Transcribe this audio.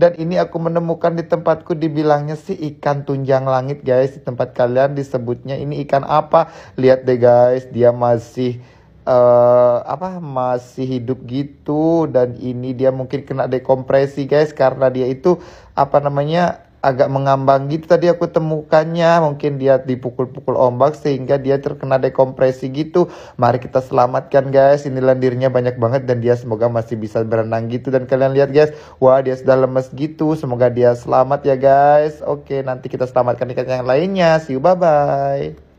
Dan ini aku menemukan di tempatku dibilangnya sih ikan tunjang langit guys. Di tempat kalian disebutnya ini ikan apa? Lihat deh guys, dia masih uh, apa masih hidup gitu dan ini dia mungkin kena dekompresi guys karena dia itu apa namanya agak mengambang gitu tadi aku temukannya mungkin dia dipukul-pukul ombak sehingga dia terkena dekompresi gitu mari kita selamatkan guys ini lendirnya banyak banget dan dia semoga masih bisa berenang gitu dan kalian lihat guys wah dia sudah lemes gitu semoga dia selamat ya guys oke nanti kita selamatkan ikan yang lainnya see you bye bye